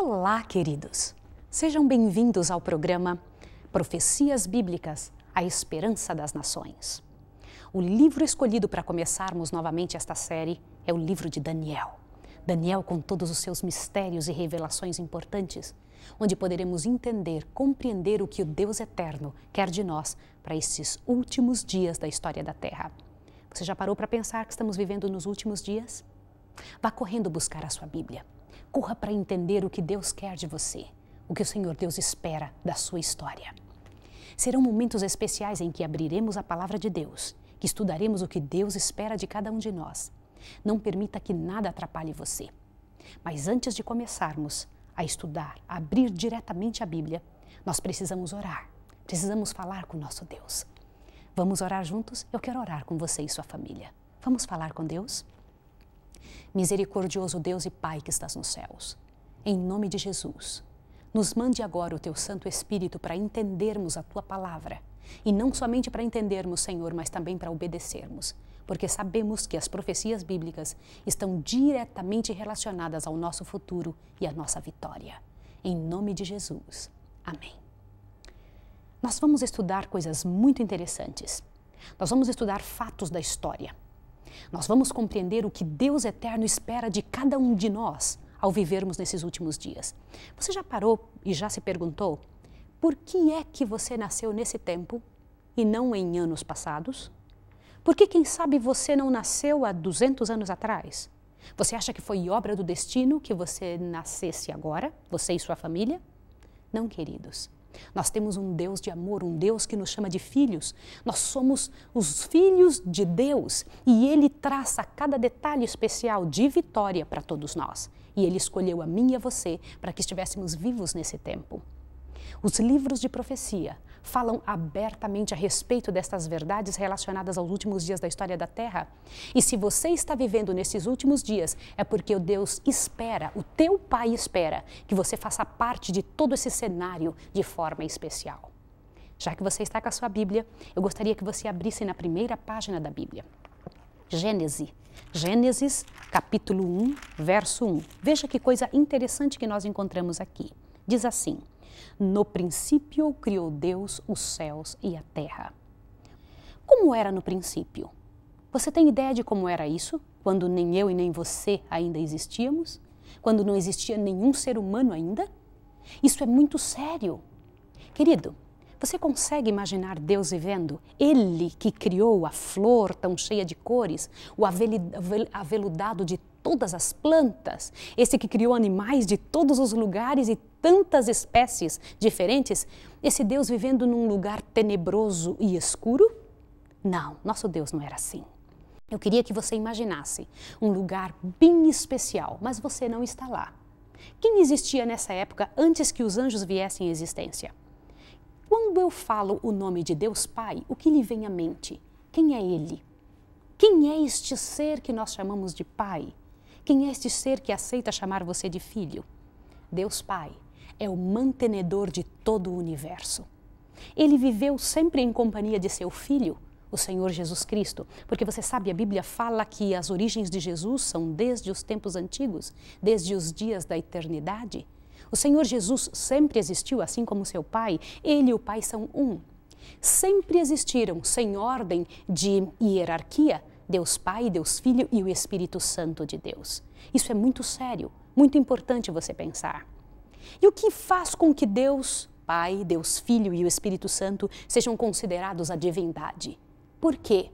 Olá, queridos! Sejam bem-vindos ao programa Profecias Bíblicas A Esperança das Nações. O livro escolhido para começarmos novamente esta série é o livro de Daniel. Daniel, com todos os seus mistérios e revelações importantes, onde poderemos entender, compreender o que o Deus eterno quer de nós para esses últimos dias da história da Terra. Você já parou para pensar que estamos vivendo nos últimos dias? Vá correndo buscar a sua Bíblia Corra para entender o que Deus quer de você, o que o Senhor Deus espera da sua história. Serão momentos especiais em que abriremos a palavra de Deus, que estudaremos o que Deus espera de cada um de nós. Não permita que nada atrapalhe você. Mas antes de começarmos a estudar, a abrir diretamente a Bíblia, nós precisamos orar, precisamos falar com o nosso Deus. Vamos orar juntos? Eu quero orar com você e sua família. Vamos falar com Deus? Misericordioso Deus e Pai que estás nos céus, em nome de Jesus, nos mande agora o teu Santo Espírito para entendermos a tua palavra. E não somente para entendermos, Senhor, mas também para obedecermos, porque sabemos que as profecias bíblicas estão diretamente relacionadas ao nosso futuro e à nossa vitória. Em nome de Jesus. Amém. Nós vamos estudar coisas muito interessantes. Nós vamos estudar fatos da história. Nós vamos compreender o que Deus eterno espera de cada um de nós ao vivermos nesses últimos dias. Você já parou e já se perguntou por que é que você nasceu nesse tempo e não em anos passados? Por que, quem sabe, você não nasceu há 200 anos atrás? Você acha que foi obra do destino que você nascesse agora, você e sua família? Não, queridos. Nós temos um Deus de amor, um Deus que nos chama de filhos. Nós somos os filhos de Deus e Ele traça cada detalhe especial de vitória para todos nós. E Ele escolheu a mim e a você para que estivéssemos vivos nesse tempo. Os livros de profecia falam abertamente a respeito destas verdades relacionadas aos últimos dias da história da Terra. E se você está vivendo nesses últimos dias, é porque o Deus espera, o teu Pai espera, que você faça parte de todo esse cenário de forma especial. Já que você está com a sua Bíblia, eu gostaria que você abrisse na primeira página da Bíblia. Gênesis. Gênesis, capítulo 1, verso 1. Veja que coisa interessante que nós encontramos aqui. Diz assim: no princípio criou Deus os céus e a terra. Como era no princípio? Você tem ideia de como era isso? Quando nem eu e nem você ainda existíamos? Quando não existia nenhum ser humano ainda? Isso é muito sério. Querido, você consegue imaginar Deus vivendo? Ele que criou a flor tão cheia de cores, o aveludado de todas as plantas, esse que criou animais de todos os lugares e tantas espécies diferentes, esse Deus vivendo num lugar tenebroso e escuro? Não, nosso Deus não era assim. Eu queria que você imaginasse um lugar bem especial, mas você não está lá. Quem existia nessa época antes que os anjos viessem à existência? Quando eu falo o nome de Deus Pai, o que lhe vem à mente? Quem é Ele? Quem é este ser que nós chamamos de Pai? Quem é este ser que aceita chamar você de filho? Deus Pai é o mantenedor de todo o universo. Ele viveu sempre em companhia de seu filho, o Senhor Jesus Cristo, porque você sabe, a Bíblia fala que as origens de Jesus são desde os tempos antigos, desde os dias da eternidade. O Senhor Jesus sempre existiu, assim como seu Pai, ele e o Pai são um. Sempre existiram, sem ordem de hierarquia, Deus Pai, Deus Filho e o Espírito Santo de Deus. Isso é muito sério, muito importante você pensar. E o que faz com que Deus, Pai, Deus Filho e o Espírito Santo sejam considerados a divindade? Por quê?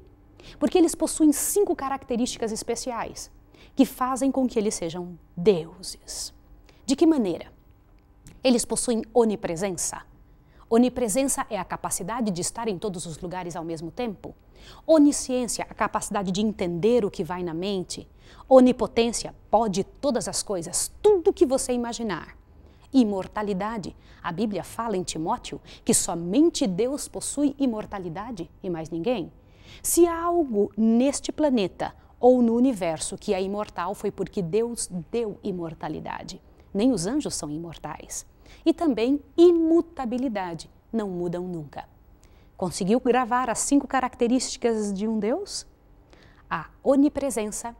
Porque eles possuem cinco características especiais que fazem com que eles sejam deuses. De que maneira? Eles possuem onipresença. Onipresença é a capacidade de estar em todos os lugares ao mesmo tempo. Onisciência, a capacidade de entender o que vai na mente. Onipotência, pode todas as coisas, tudo que você imaginar imortalidade. A Bíblia fala em Timóteo que somente Deus possui imortalidade e mais ninguém. Se há algo neste planeta ou no universo que é imortal, foi porque Deus deu imortalidade. Nem os anjos são imortais. E também imutabilidade, não mudam nunca. Conseguiu gravar as cinco características de um Deus? A onipresença,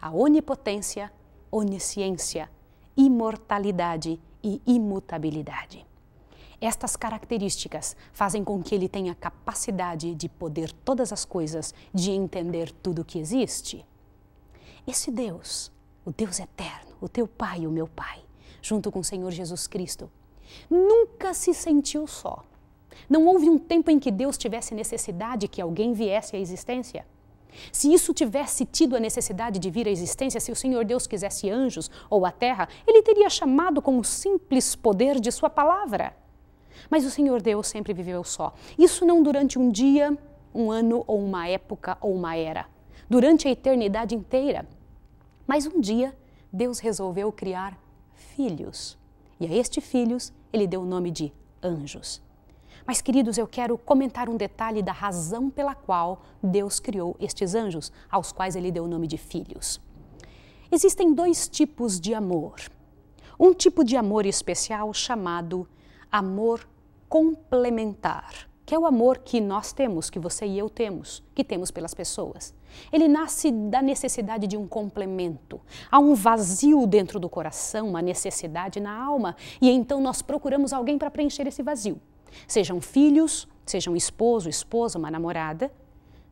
a onipotência, onisciência, imortalidade e imutabilidade. Estas características fazem com que ele tenha capacidade de poder todas as coisas, de entender tudo o que existe. Esse Deus, o Deus eterno, o teu Pai, o meu Pai, junto com o Senhor Jesus Cristo, nunca se sentiu só. Não houve um tempo em que Deus tivesse necessidade que alguém viesse à existência. Se isso tivesse tido a necessidade de vir à existência, se o Senhor Deus quisesse anjos ou a terra, ele teria chamado com o simples poder de sua palavra. Mas o Senhor Deus sempre viveu só. Isso não durante um dia, um ano ou uma época ou uma era. Durante a eternidade inteira. Mas um dia, Deus resolveu criar filhos. E a estes filhos, ele deu o nome de anjos. Mas, queridos, eu quero comentar um detalhe da razão pela qual Deus criou estes anjos, aos quais ele deu o nome de filhos. Existem dois tipos de amor. Um tipo de amor especial chamado amor complementar, que é o amor que nós temos, que você e eu temos, que temos pelas pessoas. Ele nasce da necessidade de um complemento. Há um vazio dentro do coração, uma necessidade na alma, e então nós procuramos alguém para preencher esse vazio. Sejam filhos, sejam esposo, esposa, uma namorada.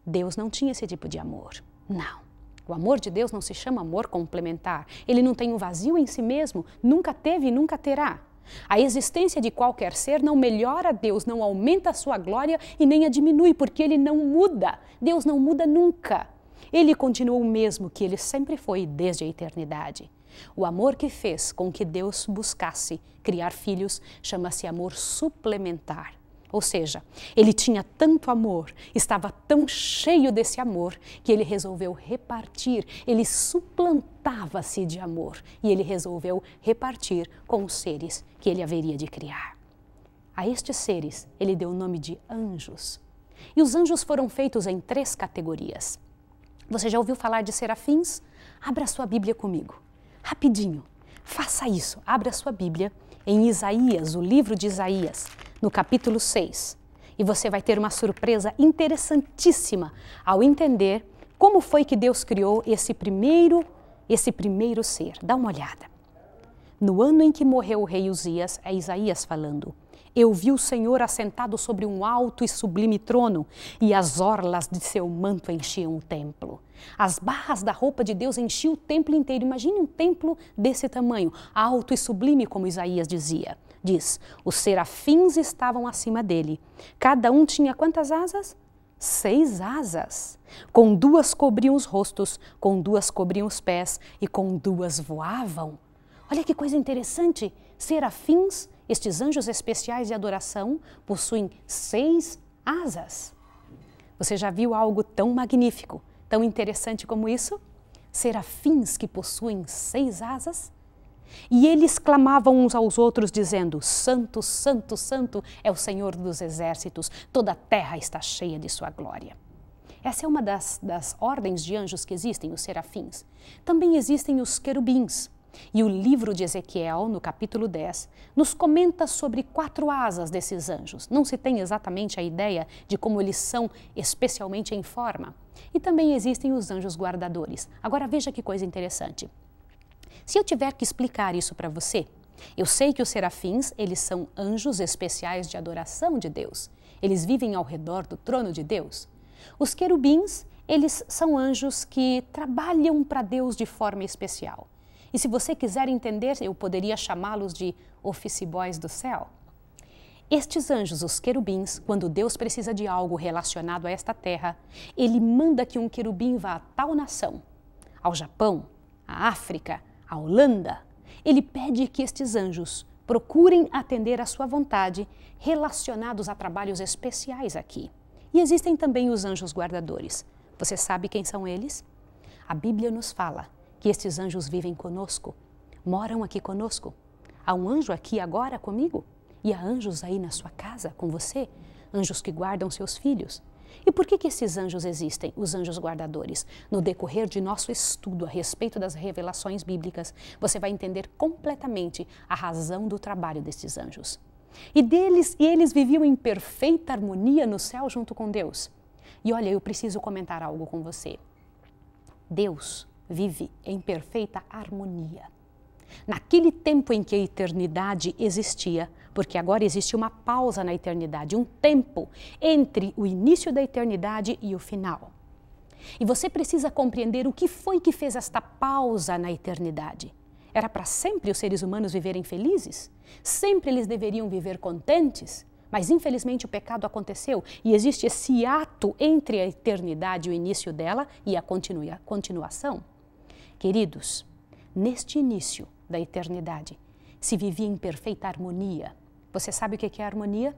Deus não tinha esse tipo de amor. Não. O amor de Deus não se chama amor complementar. Ele não tem um vazio em si mesmo, nunca teve e nunca terá. A existência de qualquer ser não melhora Deus, não aumenta a sua glória e nem a diminui, porque ele não muda. Deus não muda nunca. Ele continua o mesmo que ele sempre foi desde a eternidade. O amor que fez com que Deus buscasse criar filhos chama-se amor suplementar. Ou seja, ele tinha tanto amor, estava tão cheio desse amor, que ele resolveu repartir, ele suplantava-se de amor e ele resolveu repartir com os seres que ele haveria de criar. A estes seres ele deu o nome de anjos. E os anjos foram feitos em três categorias. Você já ouviu falar de serafins? Abra sua Bíblia comigo rapidinho. Faça isso. Abra sua Bíblia em Isaías, o livro de Isaías, no capítulo 6. E você vai ter uma surpresa interessantíssima ao entender como foi que Deus criou esse primeiro esse primeiro ser. Dá uma olhada. No ano em que morreu o rei Uzias, é Isaías falando. Eu vi o Senhor assentado sobre um alto e sublime trono, e as orlas de seu manto enchiam o templo. As barras da roupa de Deus enchiam o templo inteiro. Imagine um templo desse tamanho, alto e sublime, como Isaías dizia. Diz: os serafins estavam acima dele. Cada um tinha quantas asas? Seis asas. Com duas cobriam os rostos, com duas cobriam os pés e com duas voavam. Olha que coisa interessante! Serafins estes anjos especiais de adoração possuem seis asas. Você já viu algo tão magnífico, tão interessante como isso? Serafins que possuem seis asas? E eles clamavam uns aos outros, dizendo: Santo, Santo, Santo é o Senhor dos exércitos, toda a terra está cheia de sua glória. Essa é uma das, das ordens de anjos que existem, os serafins. Também existem os querubins. E o livro de Ezequiel, no capítulo 10, nos comenta sobre quatro asas desses anjos. Não se tem exatamente a ideia de como eles são especialmente em forma. E também existem os anjos guardadores. Agora veja que coisa interessante. Se eu tiver que explicar isso para você, eu sei que os serafins, eles são anjos especiais de adoração de Deus. Eles vivem ao redor do trono de Deus. Os querubins, eles são anjos que trabalham para Deus de forma especial. E se você quiser entender, eu poderia chamá-los de office boys do céu. Estes anjos, os querubins, quando Deus precisa de algo relacionado a esta terra, ele manda que um querubim vá a tal nação, ao Japão, à África, à Holanda. Ele pede que estes anjos procurem atender à sua vontade, relacionados a trabalhos especiais aqui. E existem também os anjos guardadores. Você sabe quem são eles? A Bíblia nos fala que estes anjos vivem conosco, moram aqui conosco. Há um anjo aqui agora comigo e há anjos aí na sua casa com você, anjos que guardam seus filhos. E por que, que esses anjos existem, os anjos guardadores? No decorrer de nosso estudo a respeito das revelações bíblicas, você vai entender completamente a razão do trabalho desses anjos. E deles, e eles viviam em perfeita harmonia no céu junto com Deus. E olha, eu preciso comentar algo com você. Deus vive em perfeita harmonia. Naquele tempo em que a eternidade existia, porque agora existe uma pausa na eternidade, um tempo entre o início da eternidade e o final. E você precisa compreender o que foi que fez esta pausa na eternidade. Era para sempre os seres humanos viverem felizes? Sempre eles deveriam viver contentes? Mas infelizmente o pecado aconteceu e existe esse ato entre a eternidade, o início dela e a continuação. Queridos, neste início da eternidade, se vivia em perfeita harmonia. Você sabe o que é harmonia?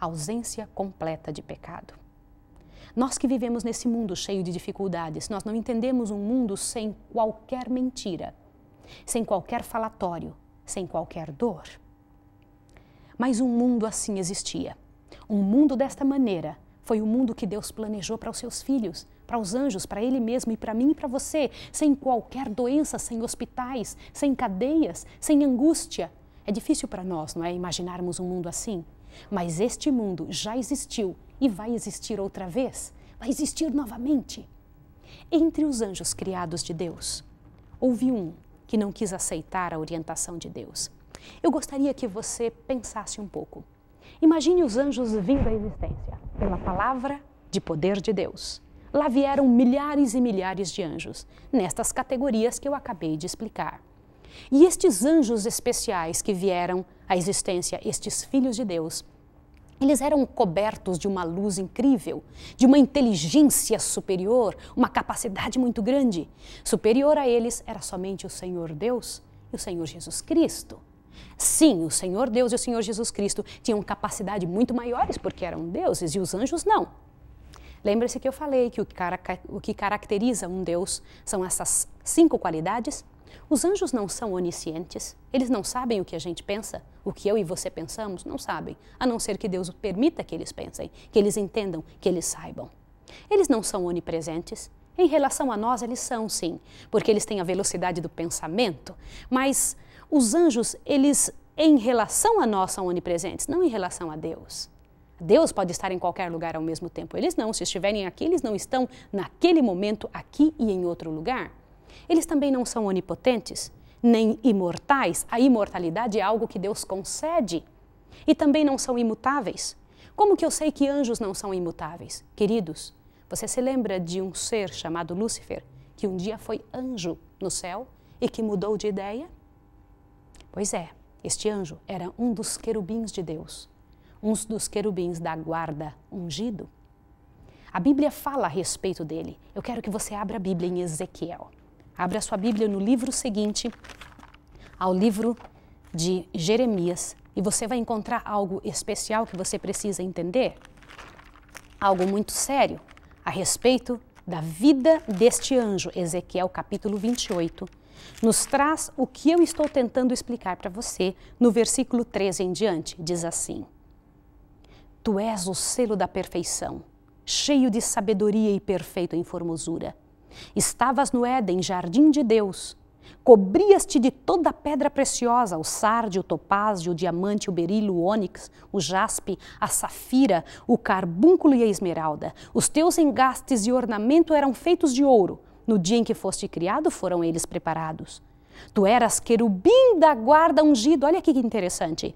A ausência completa de pecado. Nós que vivemos nesse mundo cheio de dificuldades, nós não entendemos um mundo sem qualquer mentira, sem qualquer falatório, sem qualquer dor. Mas um mundo assim existia. Um mundo desta maneira foi o mundo que Deus planejou para os seus filhos, para os anjos, para Ele mesmo e para mim e para você, sem qualquer doença, sem hospitais, sem cadeias, sem angústia. É difícil para nós, não é, imaginarmos um mundo assim? Mas este mundo já existiu e vai existir outra vez, vai existir novamente. Entre os anjos criados de Deus, houve um que não quis aceitar a orientação de Deus. Eu gostaria que você pensasse um pouco. Imagine os anjos vindo à existência pela palavra de poder de Deus lá vieram milhares e milhares de anjos, nestas categorias que eu acabei de explicar. E estes anjos especiais que vieram à existência, estes filhos de Deus, eles eram cobertos de uma luz incrível, de uma inteligência superior, uma capacidade muito grande. Superior a eles era somente o Senhor Deus e o Senhor Jesus Cristo. Sim, o Senhor Deus e o Senhor Jesus Cristo tinham capacidade muito maiores porque eram deuses e os anjos não. Lembre-se que eu falei que o, o que caracteriza um Deus são essas cinco qualidades? Os anjos não são oniscientes, eles não sabem o que a gente pensa, o que eu e você pensamos, não sabem, a não ser que Deus permita que eles pensem, que eles entendam, que eles saibam. Eles não são onipresentes, em relação a nós, eles são sim, porque eles têm a velocidade do pensamento, mas os anjos, eles em relação a nós são onipresentes, não em relação a Deus. Deus pode estar em qualquer lugar ao mesmo tempo. Eles não. Se estiverem aqui, eles não estão naquele momento aqui e em outro lugar. Eles também não são onipotentes, nem imortais. A imortalidade é algo que Deus concede. E também não são imutáveis. Como que eu sei que anjos não são imutáveis? Queridos, você se lembra de um ser chamado Lúcifer, que um dia foi anjo no céu e que mudou de ideia? Pois é, este anjo era um dos querubins de Deus um dos querubins da guarda ungido. A Bíblia fala a respeito dele. Eu quero que você abra a Bíblia em Ezequiel. Abra a sua Bíblia no livro seguinte ao livro de Jeremias e você vai encontrar algo especial que você precisa entender. Algo muito sério a respeito da vida deste anjo, Ezequiel capítulo 28, nos traz o que eu estou tentando explicar para você no versículo 13 em diante. Diz assim: Tu és o selo da perfeição, cheio de sabedoria e perfeito em formosura. Estavas no Éden, jardim de Deus. Cobrias-te de toda pedra preciosa, o sardio, o topázio, o diamante, o berilo, o ônix, o jaspe, a safira, o carbúnculo e a esmeralda. Os teus engastes e ornamento eram feitos de ouro. No dia em que foste criado, foram eles preparados. Tu eras querubim da guarda ungido. Olha que interessante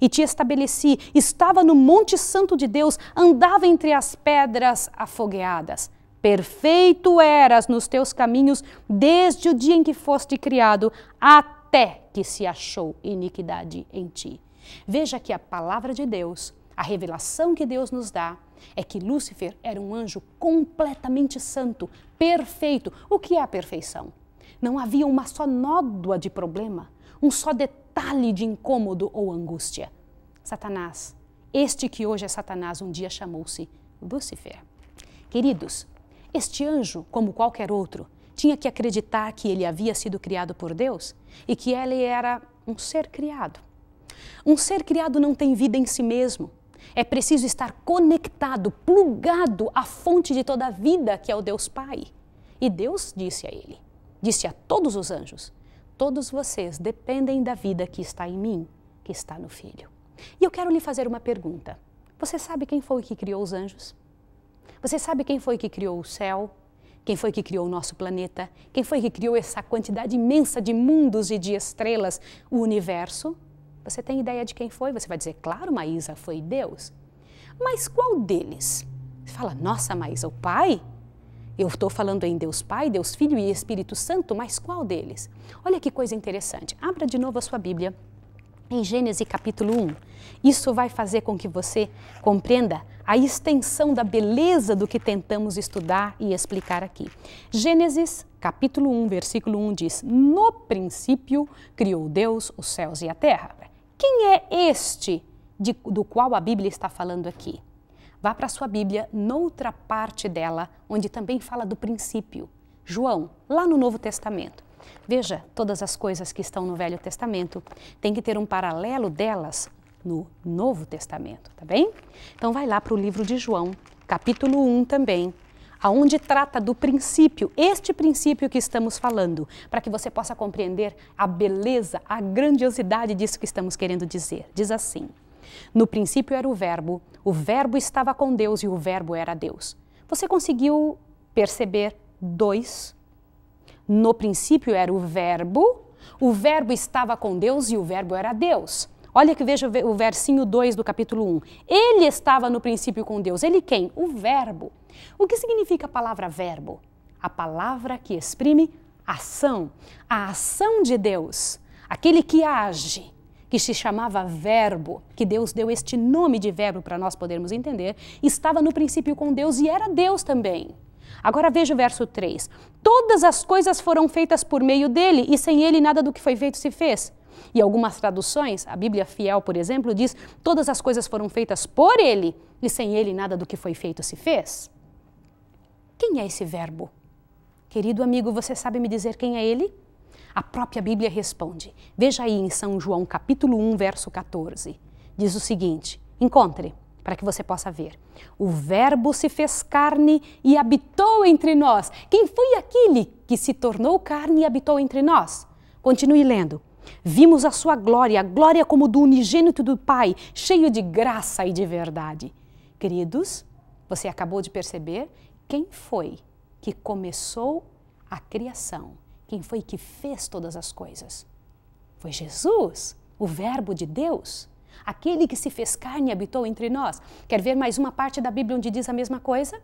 e te estabeleci. Estava no Monte Santo de Deus, andava entre as pedras afogueadas. Perfeito eras nos teus caminhos desde o dia em que foste criado, até que se achou iniquidade em ti. Veja que a palavra de Deus, a revelação que Deus nos dá, é que Lúcifer era um anjo completamente santo, perfeito. O que é a perfeição? Não havia uma só nódoa de problema, um só detalhe detalhe de incômodo ou angústia. Satanás, este que hoje é Satanás, um dia chamou-se Lúcifer. Queridos, este anjo, como qualquer outro, tinha que acreditar que ele havia sido criado por Deus e que ele era um ser criado. Um ser criado não tem vida em si mesmo. É preciso estar conectado, plugado à fonte de toda a vida, que é o Deus Pai. E Deus disse a ele, disse a todos os anjos: Todos vocês dependem da vida que está em mim, que está no Filho. E eu quero lhe fazer uma pergunta. Você sabe quem foi que criou os anjos? Você sabe quem foi que criou o céu? Quem foi que criou o nosso planeta? Quem foi que criou essa quantidade imensa de mundos e de estrelas, o universo? Você tem ideia de quem foi? Você vai dizer, claro, Maísa, foi Deus. Mas qual deles? Você fala, nossa, Maísa, o Pai? Eu estou falando em Deus Pai, Deus Filho e Espírito Santo, mas qual deles? Olha que coisa interessante. Abra de novo a sua Bíblia em Gênesis capítulo 1. Isso vai fazer com que você compreenda a extensão da beleza do que tentamos estudar e explicar aqui. Gênesis capítulo 1, versículo 1 diz: No princípio criou Deus os céus e a terra. Quem é este de, do qual a Bíblia está falando aqui? Vá para a sua Bíblia, noutra parte dela, onde também fala do princípio. João, lá no Novo Testamento. Veja, todas as coisas que estão no Velho Testamento têm que ter um paralelo delas no Novo Testamento, tá bem? Então vai lá para o livro de João, capítulo 1 também, aonde trata do princípio, este princípio que estamos falando, para que você possa compreender a beleza, a grandiosidade disso que estamos querendo dizer. Diz assim: no princípio era o Verbo, o Verbo estava com Deus e o Verbo era Deus. Você conseguiu perceber dois? No princípio era o Verbo, o Verbo estava com Deus e o Verbo era Deus. Olha que veja o versinho 2 do capítulo 1. Ele estava no princípio com Deus. Ele quem? O Verbo. O que significa a palavra verbo? A palavra que exprime ação, a ação de Deus, aquele que age, que se chamava Verbo, que Deus deu este nome de Verbo para nós podermos entender, estava no princípio com Deus e era Deus também. Agora veja o verso 3. Todas as coisas foram feitas por meio dele, e sem ele nada do que foi feito se fez. E algumas traduções, a Bíblia Fiel, por exemplo, diz: todas as coisas foram feitas por ele, e sem ele nada do que foi feito se fez. Quem é esse verbo? Querido amigo, você sabe me dizer quem é ele? A própria Bíblia responde. Veja aí em São João, capítulo 1, verso 14. Diz o seguinte: Encontre, para que você possa ver. O Verbo se fez carne e habitou entre nós. Quem foi aquele que se tornou carne e habitou entre nós? Continue lendo. Vimos a sua glória, a glória como do unigênito do Pai, cheio de graça e de verdade. Queridos, você acabou de perceber quem foi que começou a criação quem foi que fez todas as coisas? Foi Jesus, o Verbo de Deus, aquele que se fez carne e habitou entre nós. Quer ver mais uma parte da Bíblia onde diz a mesma coisa?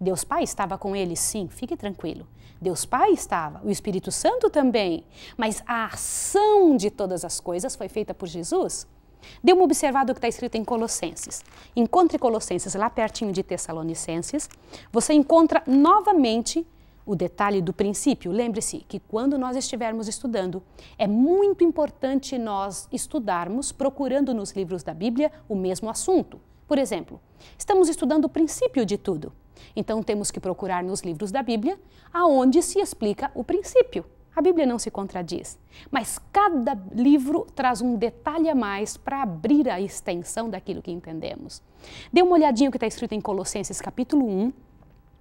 Deus Pai estava com ele, sim, fique tranquilo. Deus Pai estava, o Espírito Santo também, mas a ação de todas as coisas foi feita por Jesus. Dê uma observada o que está escrito em Colossenses. Encontre Colossenses lá pertinho de Tessalonicenses. Você encontra novamente o detalhe do princípio. Lembre-se que quando nós estivermos estudando, é muito importante nós estudarmos procurando nos livros da Bíblia o mesmo assunto. Por exemplo, estamos estudando o princípio de tudo. Então temos que procurar nos livros da Bíblia aonde se explica o princípio. A Bíblia não se contradiz, mas cada livro traz um detalhe a mais para abrir a extensão daquilo que entendemos. Dê uma olhadinha o que está escrito em Colossenses capítulo 1,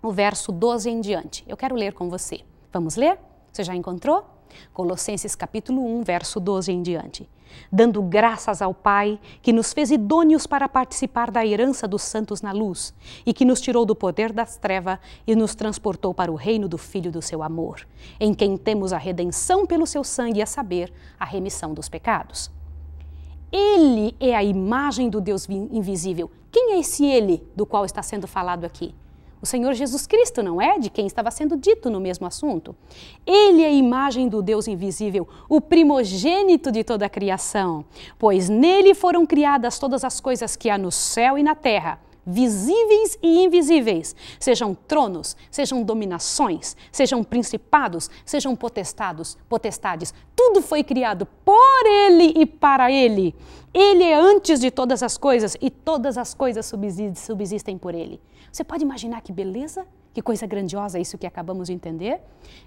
o verso 12 em diante. Eu quero ler com você. Vamos ler? Você já encontrou? Colossenses capítulo 1, verso 12 em diante. Dando graças ao Pai, que nos fez idôneos para participar da herança dos santos na luz, e que nos tirou do poder das trevas e nos transportou para o reino do Filho do seu amor, em quem temos a redenção pelo seu sangue, a saber, a remissão dos pecados. Ele é a imagem do Deus invisível. Quem é esse ele do qual está sendo falado aqui? o Senhor Jesus Cristo, não é? De quem estava sendo dito no mesmo assunto. Ele é a imagem do Deus invisível, o primogênito de toda a criação, pois nele foram criadas todas as coisas que há no céu e na terra. Visíveis e invisíveis, sejam tronos, sejam dominações, sejam principados, sejam potestados, potestades, tudo foi criado por ele e para ele. Ele é antes de todas as coisas e todas as coisas subsistem por ele. Você pode imaginar que beleza? Que coisa grandiosa isso que acabamos de entender?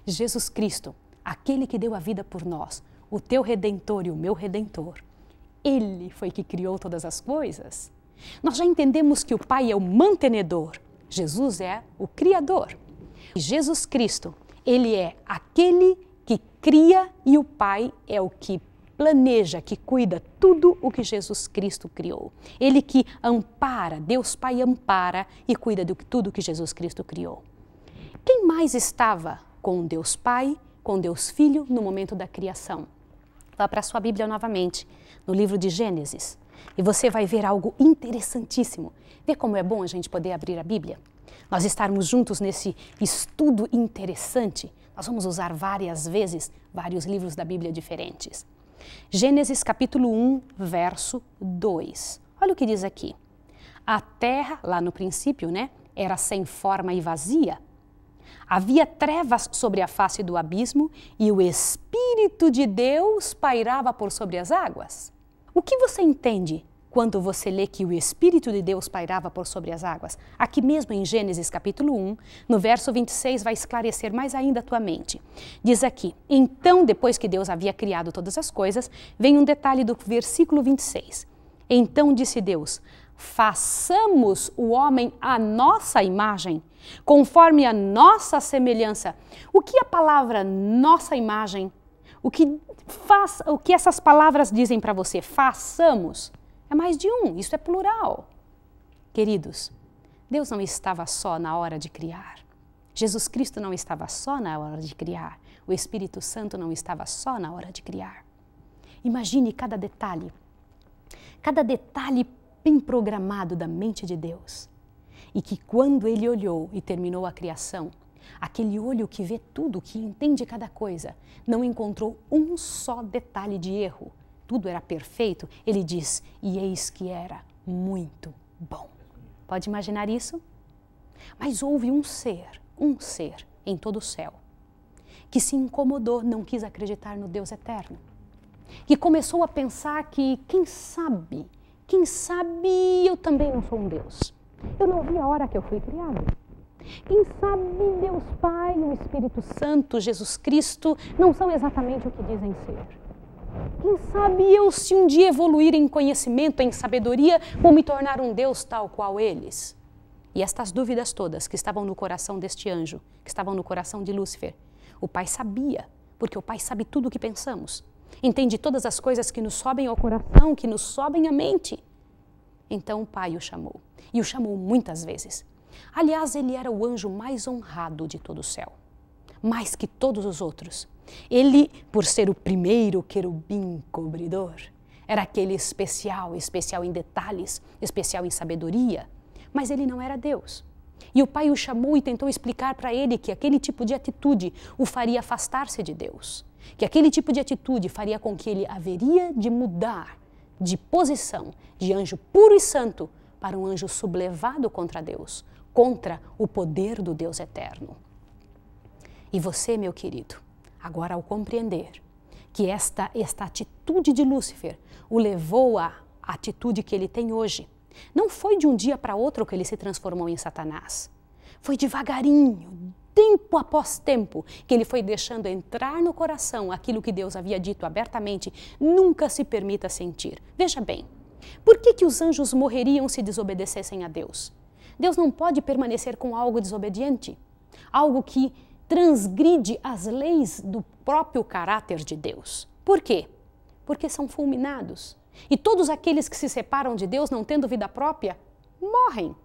Jesus Cristo, aquele que deu a vida por nós, o teu redentor e o meu redentor. Ele foi que criou todas as coisas. Nós já entendemos que o Pai é o mantenedor, Jesus é o criador. E Jesus Cristo, ele é aquele que cria e o Pai é o que planeja, que cuida tudo o que Jesus Cristo criou. Ele que ampara, Deus Pai ampara e cuida de tudo o que Jesus Cristo criou. Quem mais estava com Deus Pai, com Deus Filho no momento da criação? Vá para a sua Bíblia novamente, no livro de Gênesis, e você vai ver algo interessantíssimo. Vê como é bom a gente poder abrir a Bíblia? Nós estarmos juntos nesse estudo interessante. Nós vamos usar várias vezes vários livros da Bíblia diferentes. Gênesis capítulo 1, verso 2. Olha o que diz aqui. A terra, lá no princípio, né, era sem forma e vazia. Havia trevas sobre a face do abismo e o Espírito de Deus pairava por sobre as águas. O que você entende quando você lê que o Espírito de Deus pairava por sobre as águas? Aqui mesmo em Gênesis capítulo 1, no verso 26, vai esclarecer mais ainda a tua mente. Diz aqui: Então, depois que Deus havia criado todas as coisas, vem um detalhe do versículo 26. Então disse Deus: façamos o homem à nossa imagem, conforme a nossa semelhança. O que a palavra nossa imagem, o que faz, o que essas palavras dizem para você? Façamos. É mais de um, isso é plural. Queridos, Deus não estava só na hora de criar. Jesus Cristo não estava só na hora de criar. O Espírito Santo não estava só na hora de criar. Imagine cada detalhe, cada detalhe bem programado da mente de Deus. E que quando ele olhou e terminou a criação, aquele olho que vê tudo, que entende cada coisa, não encontrou um só detalhe de erro, tudo era perfeito, ele diz: E eis que era muito bom. Pode imaginar isso? Mas houve um ser, um ser em todo o céu, que se incomodou, não quis acreditar no Deus eterno, que começou a pensar que, quem sabe, quem sabe eu também não sou um Deus. Eu não vi a hora que eu fui criado. Quem sabe Deus Pai, o Espírito Santo, Jesus Cristo, não são exatamente o que dizem ser. Quem sabe eu, se um dia evoluir em conhecimento, em sabedoria, vou me tornar um Deus tal qual eles? E estas dúvidas todas que estavam no coração deste anjo, que estavam no coração de Lúcifer, o Pai sabia, porque o Pai sabe tudo o que pensamos, entende todas as coisas que nos sobem ao coração, que nos sobem à mente. Então o Pai o chamou, e o chamou muitas vezes. Aliás, ele era o anjo mais honrado de todo o céu, mais que todos os outros. Ele, por ser o primeiro querubim cobridor, era aquele especial, especial em detalhes, especial em sabedoria, mas ele não era Deus. E o pai o chamou e tentou explicar para ele que aquele tipo de atitude o faria afastar-se de Deus, que aquele tipo de atitude faria com que ele haveria de mudar de posição de anjo puro e santo para um anjo sublevado contra Deus, contra o poder do Deus eterno. E você, meu querido, Agora, ao compreender que esta, esta atitude de Lúcifer o levou à atitude que ele tem hoje, não foi de um dia para outro que ele se transformou em Satanás. Foi devagarinho, tempo após tempo, que ele foi deixando entrar no coração aquilo que Deus havia dito abertamente: nunca se permita sentir. Veja bem, por que, que os anjos morreriam se desobedecessem a Deus? Deus não pode permanecer com algo desobediente, algo que transgride as leis do próprio caráter de Deus. Por quê? Porque são fulminados. E todos aqueles que se separam de Deus, não tendo vida própria, morrem.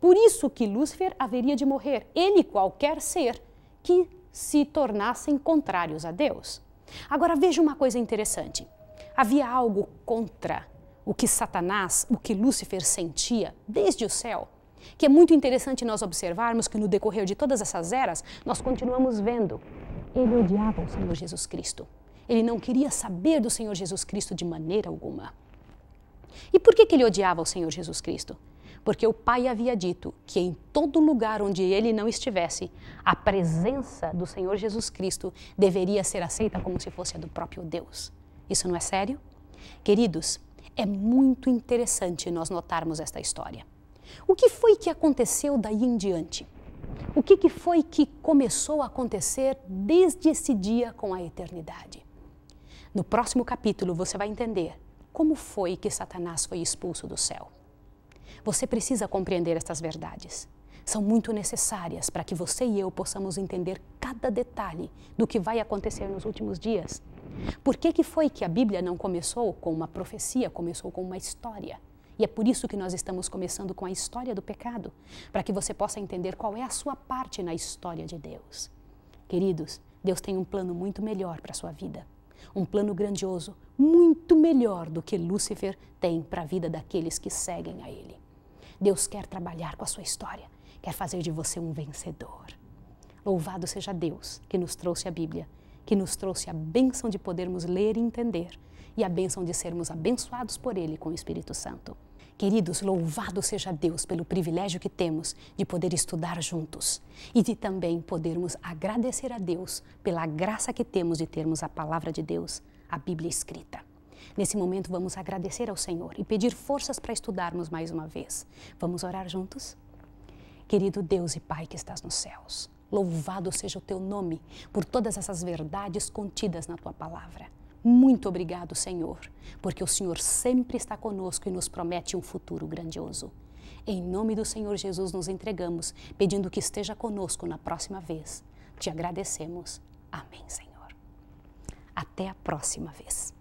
Por isso que Lúcifer haveria de morrer, ele qualquer ser que se tornassem contrários a Deus. Agora veja uma coisa interessante. Havia algo contra o que Satanás, o que Lúcifer sentia desde o céu, que é muito interessante nós observarmos que no decorrer de todas essas eras, nós continuamos vendo. Ele odiava o Senhor Jesus Cristo. Ele não queria saber do Senhor Jesus Cristo de maneira alguma. E por que, que ele odiava o Senhor Jesus Cristo? Porque o Pai havia dito que em todo lugar onde ele não estivesse, a presença do Senhor Jesus Cristo deveria ser aceita como se fosse a do próprio Deus. Isso não é sério? Queridos, é muito interessante nós notarmos esta história. O que foi que aconteceu daí em diante? O que, que foi que começou a acontecer desde esse dia com a eternidade? No próximo capítulo você vai entender como foi que Satanás foi expulso do céu. Você precisa compreender estas verdades. São muito necessárias para que você e eu possamos entender cada detalhe do que vai acontecer nos últimos dias. Por que, que foi que a Bíblia não começou com uma profecia, começou com uma história? E é por isso que nós estamos começando com a história do pecado, para que você possa entender qual é a sua parte na história de Deus. Queridos, Deus tem um plano muito melhor para a sua vida. Um plano grandioso, muito melhor do que Lúcifer tem para a vida daqueles que seguem a ele. Deus quer trabalhar com a sua história, quer fazer de você um vencedor. Louvado seja Deus que nos trouxe a Bíblia que nos trouxe a bênção de podermos ler e entender e a bênção de sermos abençoados por Ele com o Espírito Santo. Queridos, louvado seja Deus pelo privilégio que temos de poder estudar juntos e de também podermos agradecer a Deus pela graça que temos de termos a palavra de Deus, a Bíblia escrita. Nesse momento, vamos agradecer ao Senhor e pedir forças para estudarmos mais uma vez. Vamos orar juntos? Querido Deus e Pai que estás nos céus, Louvado seja o teu nome por todas essas verdades contidas na tua palavra. Muito obrigado, Senhor, porque o Senhor sempre está conosco e nos promete um futuro grandioso. Em nome do Senhor Jesus nos entregamos, pedindo que esteja conosco na próxima vez. Te agradecemos. Amém, Senhor. Até a próxima vez.